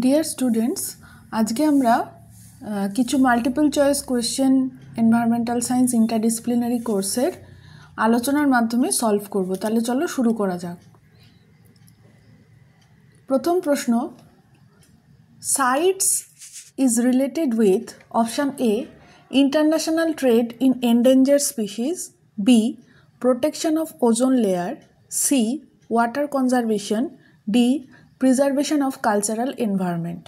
Dear students আজকে আমরা কিছু multiple choice question environmental science interdisciplinary কোর্সের আলোচনার মাধ্যমে সলভ করব তাহলে চলো শুরু করা যাক প্রথম প্রশ্ন CITES is related with option A international trade in endangered species B protection of ozone layer C water conservation D preservation of cultural environment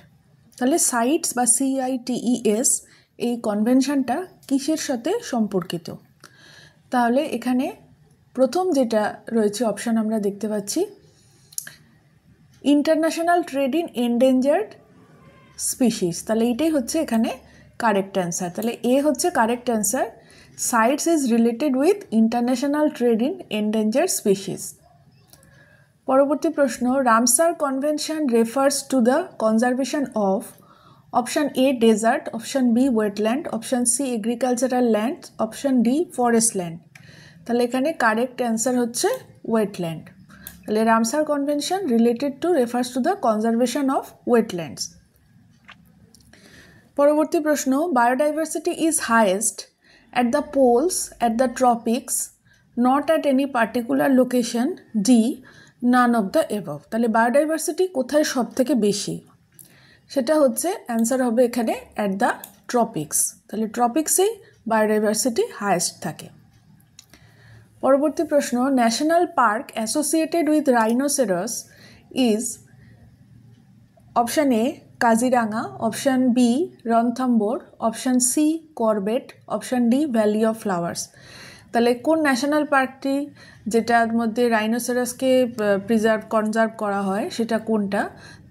তাহলে সাইটস বা সিআইটিইএস e এই কনভেনশনটা কিসের সাথে সম্পর্কিত তাহলে এখানে প্রথম যেটা রয়েছে অপশান আমরা দেখতে পাচ্ছি international trade in endangered species তাহলে এইটাই হচ্ছে এখানে কারেক্ট অ্যান্সার তাহলে এ হচ্ছে correct answer CITES is related with international trade in endangered species পরবর্তী প্রশ্ন Ramsar convention refers to the conservation of option A desert option B wetland option C agricultural land option D forest land তাহলে এখানে correct answer হচ্ছে wetland তাহলে Ramsar convention related to refers to the conservation of wetlands পরবর্তী প্রশ্ন biodiversity is highest at the poles at the tropics not at any particular location D none of the above তাহলে biodiversity কোথায় সব থেকে বেশি সেটা হচ্ছে অ্যান্সার হবে এখানে অ্যাট দ্য ট্রপিক্স তাহলে ট্রপিক্সেই বায়োডাইভার্সিটি হায়েস্ট থাকে পরবর্তী প্রশ্ন national park associated with rhinoceros is option A Kaziranga option B Ranthambore option C Corbett option D valley of flowers তাহলে কোন ন্যাশনাল পার্কটি যেটার মধ্যে রাইনোসেরাসকে প্রিজার্ভ কনজার্ভ করা হয় সেটা কোনটা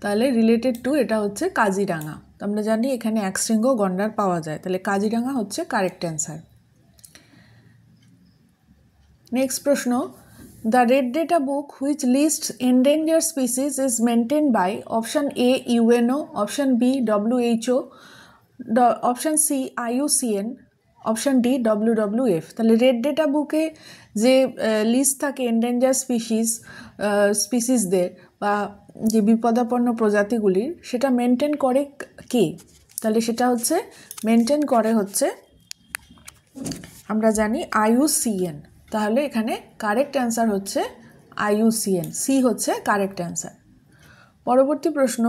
তাহলে রিলেটেড টু এটা হচ্ছে কাজিরাঙা আমরা জানি এখানে এক শৃঙ্গ গন্ডার পাওয়া যায় তাহলে কাজিরাঙা হচ্ছে কারেক্ট অ্যান্সার নেক্সট প্রশ্ন the red data book which list endanger species is maintain by option A UNO option B WHO option C IUCN option D W W F তাহলে রেড ডেটা বুকে যে লিস্ট থাকে endanger species স্পিসিসদের বা যে বিপদাপন্ন প্রজাতিগুলির সেটা maintain করে কে তাহলে সেটা হচ্ছে মেনটেন করে হচ্ছে আমরা জানি আইউসিএন তাহলে এখানে কারেক্ট অ্যান্সার হচ্ছে আইউসিএন সি হচ্ছে কারেক্ট অ্যান্সার পরবর্তী প্রশ্ন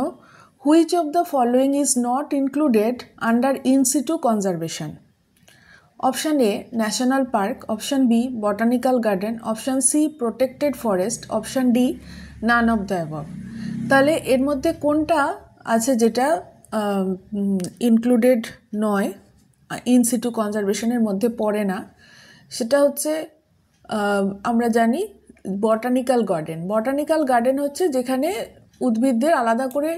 which of the following is not included under in situ conservation option A national park option B botanical garden option C protected forest option D none of the above তাহলে এর মধ্যে কোনটা আছে যেটা included নয় in কনজারভেশনের মধ্যে পড়ে না সেটা হচ্ছে আমরা জানি বটানিক্যাল গার্ডেন বটানিক্যাল গার্ডেন হচ্ছে যেখানে উদ্ভিদদের আলাদা করে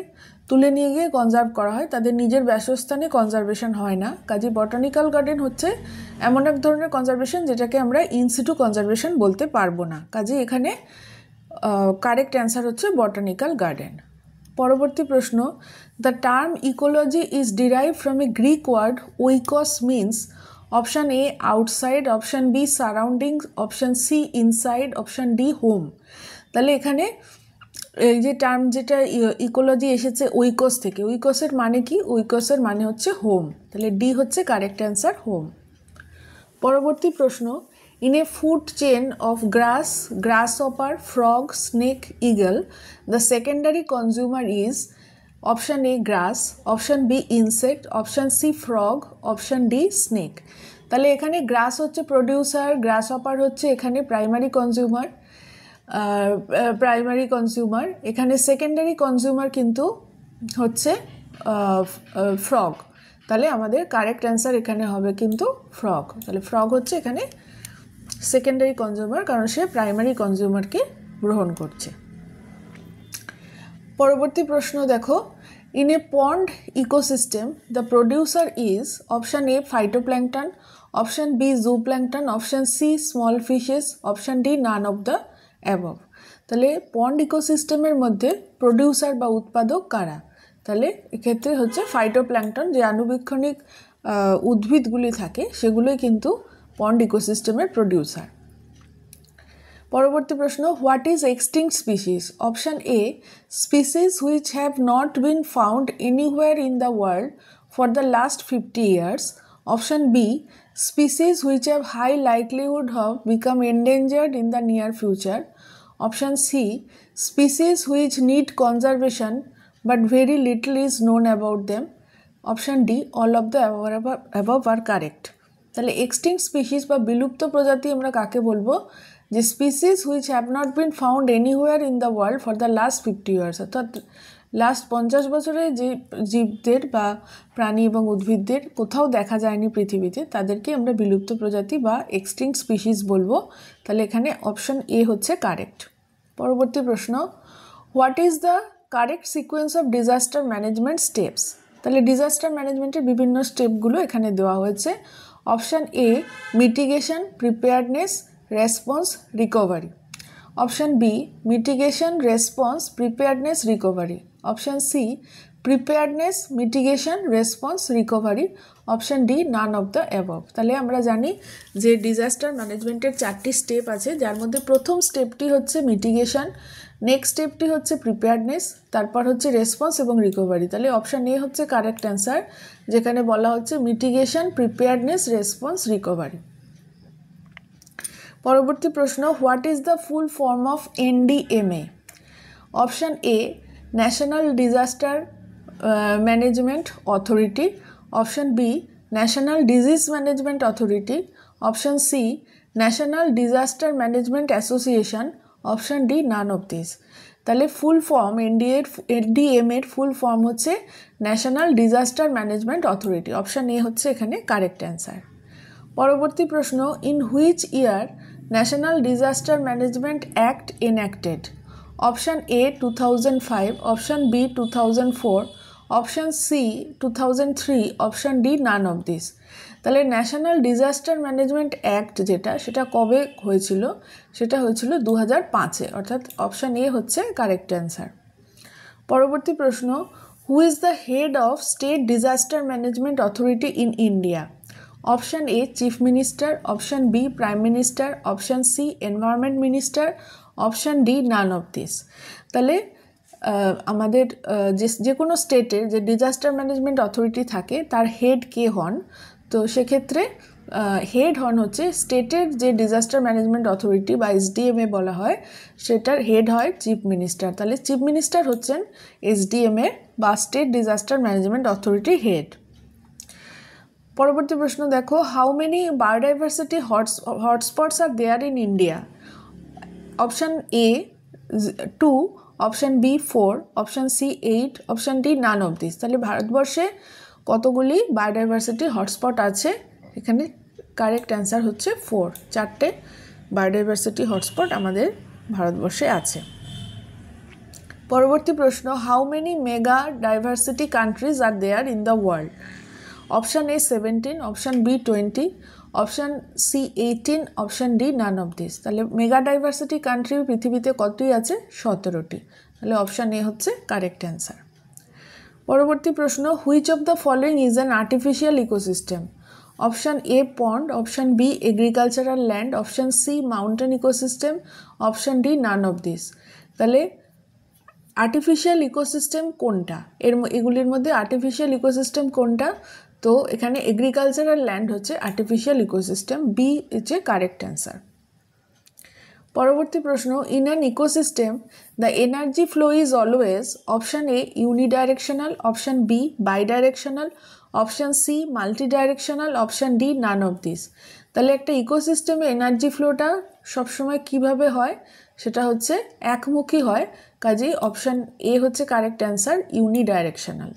তুলে নিয়ে গিয়ে কনজার্ভ করা হয় তাদের নিজের ব্যাসস্থানে কনজারভেশন হয় না কাজে বটানিক্যাল গার্ডেন হচ্ছে এমন এক ধরনের কনজারভেশন যেটাকে আমরা ইনসিটু কনজারভেশন বলতে পারবো না কাজে এখানে কারেক্ট অ্যান্সার হচ্ছে বটানিক্যাল গার্ডেন পরবর্তী প্রশ্ন the term ecology is derive from a Greek word oikos means option A outside option B surroundings option C inside option D home তাহলে এখানে এই যে টার্ম যেটা ইকোলজি এসেছে উইকোস থেকে উইকোসের মানে কি উইকোসের মানে হচ্ছে হোম তাহলে ডি হচ্ছে কারেক্ট অ্যান্সার হোম পরবর্তী প্রশ্ন in a food chain of grass grasshopper frog snake eagle the secondary consumer is option A grass option B insect option C frog option D snake তাহলে এখানে grass হচ্ছে producer grasshopper হচ্ছে এখানে primary consumer primary consumer এখানে secondary consumer কিন্তু হচ্ছে frog তাহলে আমাদের কারেক্ট অ্যান্সার এখানে হবে কিন্তু ফ্রগ তাহলে ফ্রগ হচ্ছে এখানে সেকেন্ডারি কনজিউমার কারণ সে প্রাইমারি কনজিউমারকে গ্রহণ করছে পরবর্তী প্রশ্ন দেখো in a pond ecosystem the producer is option A phytoplankton option B zooplankton option C small fishes option D none of the above তাহলে পন্ড ইকোসিস্টেমের মধ্যে প্রডিউসার বা উৎপাদক কারা তাহলে এক্ষেত্রে হচ্ছে ফাইটোপ্ল্যাংটন যে আনুবীক্ষণিক উদ্ভিদগুলি থাকে সেগুলোই কিন্তু পন্ড ইকোসিস্টেমের প্রডিউসার পরবর্তী প্রশ্ন what is extinct species option A species which have not been found anywhere in the world for the last fifty years option B species which have high likelihood of become endangered in the near future option C species which need conservation but very little is known about them option D all of the above are correct তাহলে extinct species বা বিলুপ্ত প্রজাতি আমরা কাকে বলবো যে species which have not been found anywhere in the world for the last 50 years অর্থাৎ last পঞ্চাশ বছরে যে জীবদের বা প্রাণী এবং উদ্ভিদদের কোথাও দেখা যায়নি পৃথিবীতে তাদেরকে আমরা বিলুপ্ত প্রজাতি বা এক্সটিং স্পিসিস বলবো তাহলে এখানে অপশন এ হচ্ছে কারেক্ট পরবর্তী প্রশ্ন what is the correct sequence of disaster management steps তাহলে ডিজাস্টার ম্যানেজমেন্টের বিভিন্ন স্টেপগুলো এখানে দেওয়া হয়েছে option A mitigation preparedness response recovery option B mitigation response preparedness recovery option C preparedness mitigation response recovery option D none of the above তাহলে আমরা জানি যে ডিজাস্টার ম্যানেজমেন্টের চারটি স্টেপ আছে যার মধ্যে প্রথম স্টেপটি হচ্ছে মিটিগেশন নেক্সট স্টেপটি হচ্ছে প্রিপেয়ারনেস তারপর হচ্ছে রেসপন্স এবং রিকভারি তাহলে অপশান এ হচ্ছে কারেক্ট অ্যান্সার যেখানে বলা হচ্ছে মিটিগেশন প্রিপেয়ারনেস রেসপন্স রিকভারি পরবর্তী প্রশ্ন what is the full form of NDMA option A national disaster management authority option B national disease management authority option C national disaster management association option D none of this তাহলে full form NDA NDM এর full form হচ্ছে national disaster management authority option A হচ্ছে এখানে correct answer পরবর্তী প্রশ্ন in which year national disaster management act enacted option A two thousand five option B two thousand four option C two thousand three option D none of this তাহলে national disaster management act যেটা সেটা কবে হয়েছিল সেটা হয়েছিল দু হাজার পাঁচে অর্থাৎ অপশান এ হচ্ছে কারেক্ট অ্যান্সার পরবর্তী প্রশ্ন who is the head of state disaster management authority in India option A chief minister option B prime minister option C environment minister option D none of this তাহলে আমাদের যে যে কোনো স্টেটের যে ডিজাস্টার ম্যানেজমেন্ট অথরিটি থাকে তার head কে হন তো সেক্ষেত্রে হেড হন হচ্ছে স্টেটের যে ডিজাস্টার ম্যানেজমেন্ট অথরিটি বা এসডিএমএ বলা হয় সেটার হেড হয় চিফ মিনিস্টার তাহলে চিফ মিনিস্টার হচ্ছেন এসডিএমএ বা state disaster management authority head পরবর্তী প্রশ্ন দেখো how many biodiversity hots hotspots are there in India option A two option B four option C eight option D none of this তাহলে ভারতবর্ষে কতগুলি biodiversity hotspot আছে এখানে correct answer হচ্ছে four চারটে বায়োডাইভার্সিটি হটস্পট আমাদের ভারতবর্ষে আছে পরবর্তী প্রশ্ন how many mega diversity countries are there in the world option A seventeen option B twenty option C eighteen option D none of this তাহলে মেগা ডাইভার্সিটি কান্ট্রি পৃথিবীতে কতই আছে সতেরোটি তাহলে অপশান এ হচ্ছে কারেক্ট অ্যান্সার পরবর্তী প্রশ্ন which of the following is an artificial ecosystem option A pond option B agricultural land option C mountain ecosystem option D none of this তাহলে artificial ecosystem কোনটা এর এগুলির মধ্যে আর্টিফিশিয়াল ইকোসিস্টেম কোনটা তো এখানে এগ্রিকালচারাল ল্যান্ড হচ্ছে আর্টিফিশিয়াল ইকোসিস্টেম বি হচ্ছে কারেক্ট অ্যান্সার পরবর্তী প্রশ্ন in an ecosystem the energy flow is always option A unidirectional option B bidirectional option C multi directional option D none of this তাহলে একটা ইকোসিস্টেমে energy ফ্লোটা সবসময় কিভাবে হয় সেটা হচ্ছে একমুখী হয় কাজেই অপশান এ হচ্ছে কারেক্ট অ্যান্সার ইউনিডাইরেকশনাল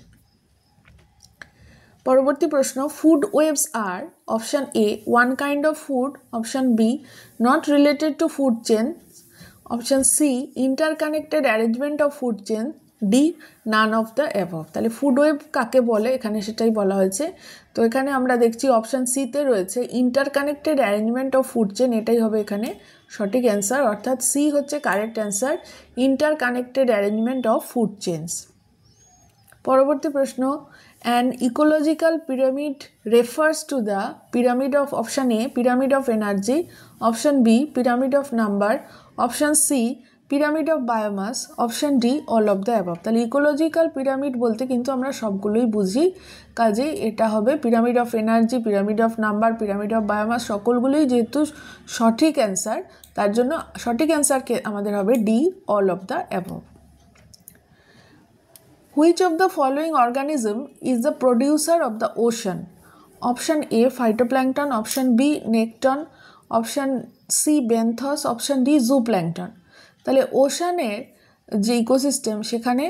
পরবর্তী প্রশ্ন food webs are option A one kind of food option B not related to food chain option C interconnected arrangement of food chain D none of the above তাহলে food web কাকে বলে এখানে সেটাই বলা হয়েছে তো এখানে আমরা দেখছি অপশান সিতে রয়েছে interconnected arrangement of food chain এটাই হবে এখানে সঠিক অ্যান্সার অর্থাৎ সি হচ্ছে correct answer interconnected arrangement of food chains পরবর্তী প্রশ্ন An ecological pyramid refers to the pyramid of option A, pyramid of energy, option B, pyramid of number, option C, pyramid of biomass option D all of the above তাহলে ecological pyramid বলতে কিন্তু আমরা সবগুলোই বুঝি কাজে এটা হবে pyramid of energy pyramid of number pyramid of biomass সকলগুলোই যেহেতু সঠিক অ্যান্সার তার জন্য সঠিক অ্যান্সারকে আমাদের হবে D all of the above Which of the following organism is the producer of the ocean option A phytoplankton option B nekton option C benthos option D zooplankton তাহলে ওশানের যে ইকোসিস্টেম সেখানে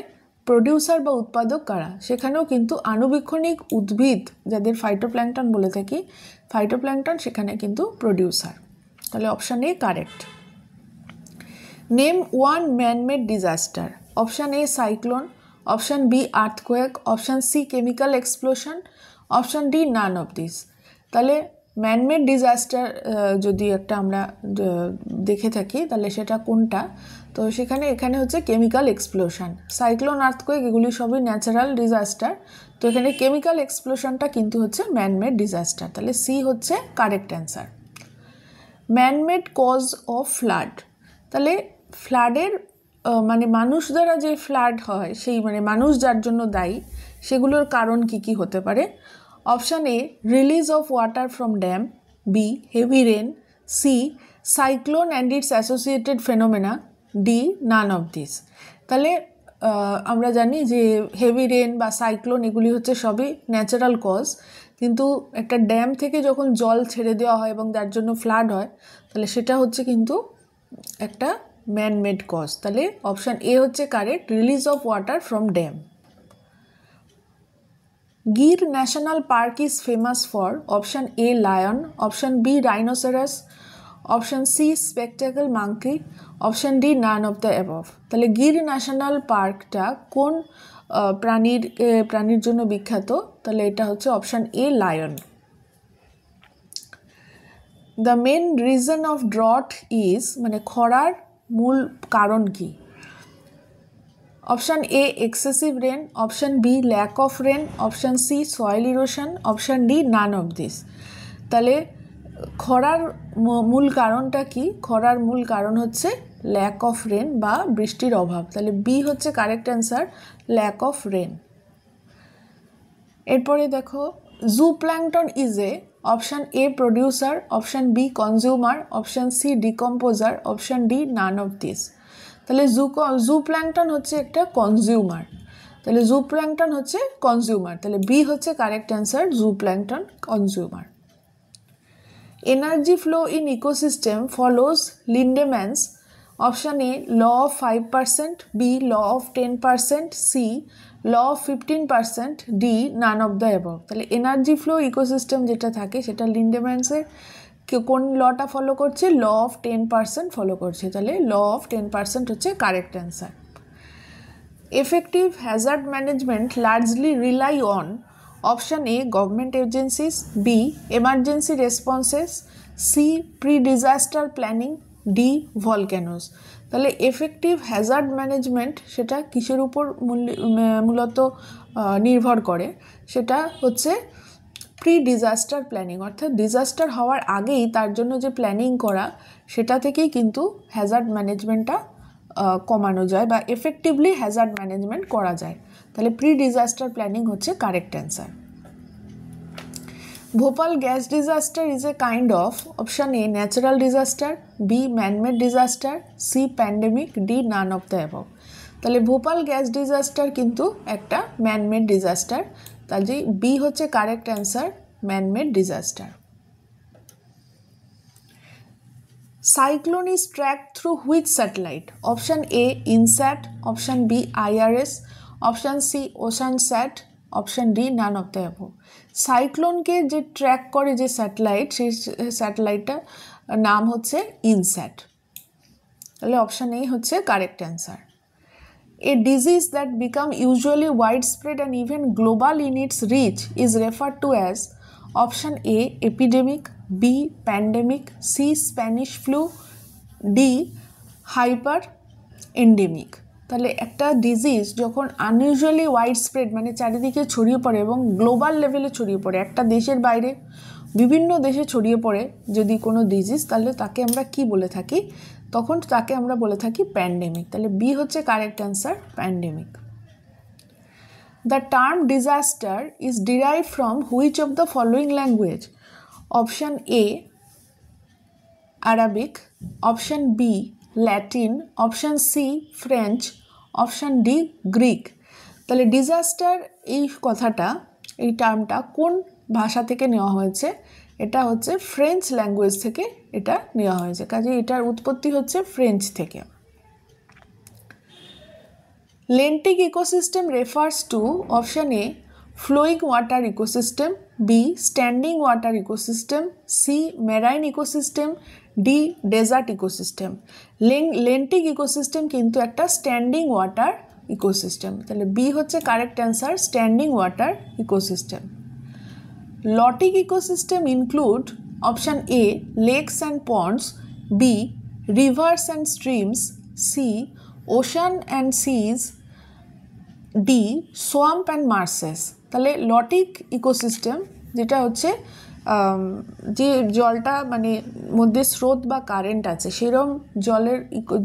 প্রডিউসার বা উৎপাদক কারা সেখানেও কিন্তু আণুবীক্ষণিক উদ্ভিদ যাদের ফাইটোপ্ল্যাংটন বলে থাকি ফাইটোপ্ল্যাংটন সেখানে কিন্তু প্রডিউসার তাহলে option A correct name one manmade disaster option A cyclone option B earthquake option C chemical explosion option D none of this তাহলে ম্যানমেড ডিজাস্টার যদি একটা আমরা দেখে থাকি তাহলে সেটা কোনটা তো সেখানে এখানে হচ্ছে কেমিক্যাল এক্সপ্লোশন সাইক্লোন আর্থকোয়েক এগুলি সবই ন্যাচারাল ডিজাস্টার তো এখানে কেমিক্যাল এক্সপ্লোশনটা কিন্তু হচ্ছে ম্যানমেড ডিজাস্টার তাহলে সি হচ্ছে correct answer manmade cause of flood তাহলে ফ্লাডের মানে মানুষ দ্বারা যে ফ্ল্যাট হয় সেই মানে মানুষ যার জন্য দায়ী সেগুলোর কারণ কি কি হতে পারে option A release of water from dam B heavy rain C cyclone and its associated phenomena D none of this তাহলে আমরা জানি যে হেভি রেন বা সাইক্লোন এগুলি হচ্ছে সবই ন্যাচারাল কজ কিন্তু একটা ড্যাম থেকে যখন জল ছেড়ে দেওয়া হয় এবং যার জন্য ফ্লাড হয় তাহলে সেটা হচ্ছে কিন্তু একটা ম্যান মেড কজ তাহলে অপশান এ হচ্ছে correct release of water from dam Gir national park is famous for option A lion option B rhinoceros option C spectacle monkey option D none of the above তাহলে Gir national পার্কটা কোন প্রাণীর প্রাণীর জন্য বিখ্যাত তাহলে এটা হচ্ছে option A lion the main reason of drought is মানে খরার মূল কারণ কি option A excessive rain option B lack of rain option C soil erosion option D none of this তাহলে খরার মূল কারণটা কি খরার মূল কারণ হচ্ছে ল্যাক অফ রেন বা বৃষ্টির অভাব তাহলে বি হচ্ছে correct answer lack of rain এরপরে দেখো zooplankton is a option A producer option B consumer option C decomposer option D none of this তাহলে জু জু প্ল্যাংটন হচ্ছে একটা কনজিউমার তাহলে জু প্ল্যাংটন হচ্ছে কনজিউমার তাহলে B হচ্ছে correct answer zooplankton consumer energy flow in ecosystem follows Lindeman's option A law of five percent B law of ten percent C law fifteen percent D none of the above তাহলে energy flow ecosystem যেটা থাকে সেটা লিন্ডেম্যান্সের কোন লটা follow করছে law of ten percent follow করছে তাহলে ল অফ টেন পার্সেন্ট হচ্ছে correct answer effective hazard management largely rely on option A government agencies B emergency responses C pre disaster planning D volcanoes তাহলে effective hazard management সেটা কিসের উপর মূলত নির্ভর করে সেটা হচ্ছে প্রি ডিজাস্টার প্ল্যানিং অর্থাৎ ডিজাস্টার হওয়ার আগেই তার জন্য যে প্ল্যানিং করা সেটা থেকেই কিন্তু হ্যাজার্ড ম্যানেজমেন্টটা কমানো যায় বা এফেক্টিভলি হ্যাজার্ড ম্যানেজমেন্ট করা যায় তাহলে প্রি ডিজাস্টার প্ল্যানিং হচ্ছে correct answer Bhopal gas disaster is a kind of option A natural disaster B man made disaster, C pandemic, D none of the above. তাহলে ভোপাল গ্যাস ডিজাস্টার কিন্তু একটা manmade disaster তাহলে B হচ্ছে correct answer manmade disaster cyclone is track through which satellite option A INSAT option B IRS option C Oceansat option D none of the above সাইক্লোনকে যে track করে যে satellite সেই স্যাটেলাইটটার নাম হচ্ছে INSAT তাহলে অপশান এই হচ্ছে correct answer a disease that become usually wide spread and even global in its reach is refer to as option A epidemic B pandemic C Spanish flu D hyper endemic তাহলে একটা disease যখন unusually wide spread মানে চারিদিকে ছড়িয়ে পড়ে এবং global লেভেলে ছড়িয়ে পড়ে একটা দেশের বাইরে বিভিন্ন দেশে ছড়িয়ে পড়ে যদি কোনো ডিজিজ তাহলে তাকে আমরা কি বলে থাকি তখন তাকে আমরা বলে থাকি প্যান্ডেমিক তাহলে বি হচ্ছে correct answer pandemic the term disaster is derive from which of the following language option A Arabic option B Latin option C French option D Greek তাহলে ডিজাস্টার এই কথাটা এই টার্মটা কোন ভাষা থেকে নেওয়া হয়েছে এটা হচ্ছে ফ্রেঞ্চ ল্যাঙ্গুয়েজ থেকে এটা নেওয়া হয়েছে কাজে এটার উৎপত্তি হচ্ছে ফ্রেঞ্চ থেকে lentic ecosystem refers to option A flowing water ecosystem B standing water ecosystem C marine ecosystem D desert ecosystem lentic ecosystem क्योंकि एक स्टैंडिंग व्टार इकोसिस्टेम तेल बी हे correct answer standing water ecosystem lentic ecosystem include option A lakes and ponds B rivers and streams C ocean and seas D swamp and marshes तेल lentic इकोसिस्टेम जेटा हे যে জলটা মানে মধ্যে স্রোত বা কারেন্ট আছে সেরম জলের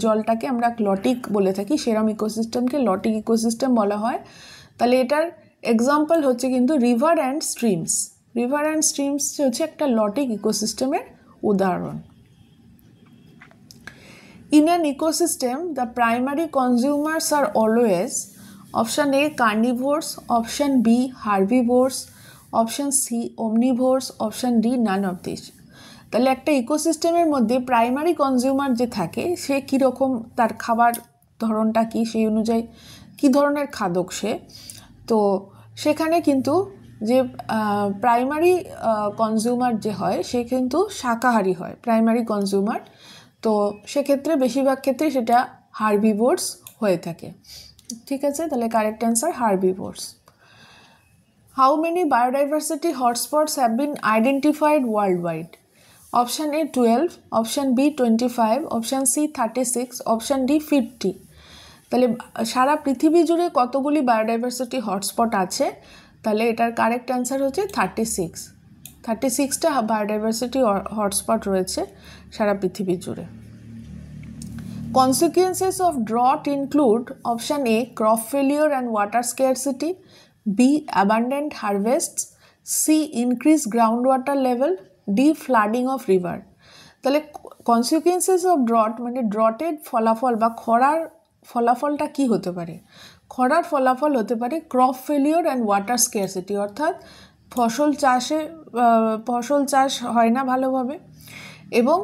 জলটাকে আমরা লটিক বলে থাকি সেরম ইকোসিস্টেমকে লটিক ইকোসিস্টেম বলা হয় তাহলে এটার এক্সাম্পল হচ্ছে কিন্তু river and streams river and streams হচ্ছে একটা লটিক ইকোসিস্টেমের উদাহরণ in an ecosystem the primary consumers are always option A carnivores option B herbivores option C omnivores option D none of this তাহলে একটা ইকোসিস্টেমের মধ্যে প্রাইমারি কনজিউমার যে থাকে সে কীরকম তার খাবার ধরনটা কি সেই অনুযায়ী কি ধরনের খাদক সে তো সেখানে কিন্তু যে প্রাইমারি কনজিউমার যে হয় সে কিন্তু শাকাহারি হয় প্রাইমারি কনজিউমার তো সেক্ষেত্রে বেশিরভাগ ক্ষেত্রে সেটা হার্বিভোর্স হয়ে থাকে ঠিক আছে তাহলে correct answer herbivores how many biodiversity hotspots have been identified world wide option A twelve option B twenty five option C thirty six option D fifty তাহলে সারা পৃথিবী জুড়ে কতগুলি বায়োডাইভার্সিটি হটস্পট আছে তাহলে এটার কারেক্ট অ্যান্সার হচ্ছে থার্টি সিক্স থার্টি সিক্সটা বায়োডাইভার্সিটি হটস্পট রয়েছে সারা পৃথিবী জুড়ে consequences of drought include option A crop failure and water scarcity B B. Harvest C increase ground water level D flooding of river তাহলে consequences of drought মানে ড্রটের ফলাফল বা খরার ফলাফলটা কি হতে পারে খরার ফলাফল হতে পারে crop failure and water scarcity অর্থাৎ ফসল চাষে ফসল চাষ হয় না ভালোভাবে এবং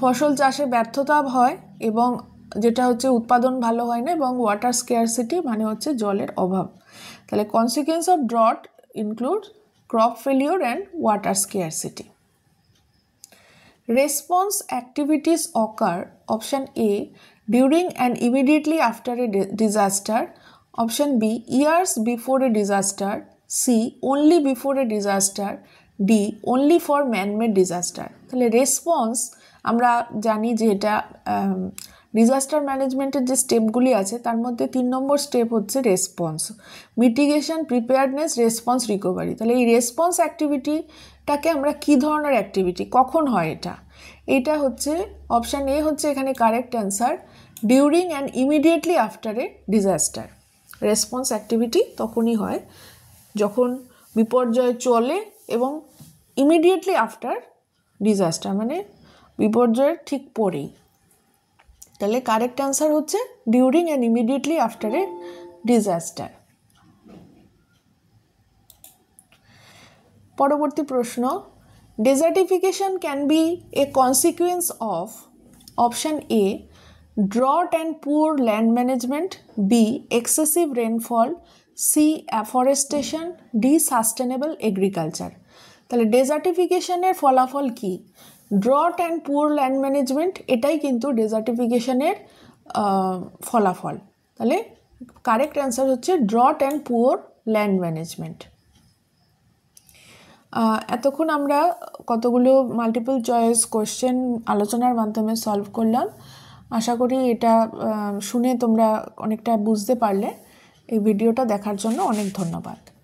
ফসল চাষে ব্যর্থতা হয় এবং যেটা হচ্ছে উৎপাদন ভালো হয় না এবং ওয়াটার স্কেয়ারসিটি মানে হচ্ছে জলের অভাব তাহলে consequence of drought include crop failure and water scarcity response activities occur option A during and immediately after a disaster option B years before a disaster C only before a disaster D only for manmade disaster তাহলে response আমরা জানি যে এটা disaster ম্যানেজমেন্টের যে স্টেপগুলি আছে তার মধ্যে তিন নম্বর স্টেপ হচ্ছে response mitigation preparedness response recovery তাহলে এই রেসপন্স অ্যাক্টিভিটিটাকে আমরা কি ধরনের অ্যাক্টিভিটি কখন হয় এটা এটা হচ্ছে অপশান এ হচ্ছে এখানে correct answer during and immediately after a disaster response activity তখনই হয় যখন বিপর্যয় চলে এবং ইমিডিয়েটলি আফটার ডিজাস্টার মানে বিপর্যয়ের ঠিক পরেই তাহলে কারেক্ট অ্যান্সার হচ্ছে during and immediately after a disaster পরবর্তী প্রশ্ন desertification can be a consequence of option A drought and poor land management B excessive rainfall C afforestation D sustainable agriculture তাহলে ডেজার্টিফিকেশনের ফলাফল কী drought and poor land management এটাই কিন্তু ডেজার্টিফিকেশনের ফলাফল তাহলে কারেক্ট অ্যান্সার হচ্ছে drought and poor land management এতক্ষণ আমরা কতগুলো মাল্টিপল চয়েস কোশ্চেন আলোচনার মাধ্যমে সলভ করলাম আশা করি এটা শুনে তোমরা অনেকটা বুঝতে পারলে এই ভিডিওটা দেখার জন্য অনেক ধন্যবাদ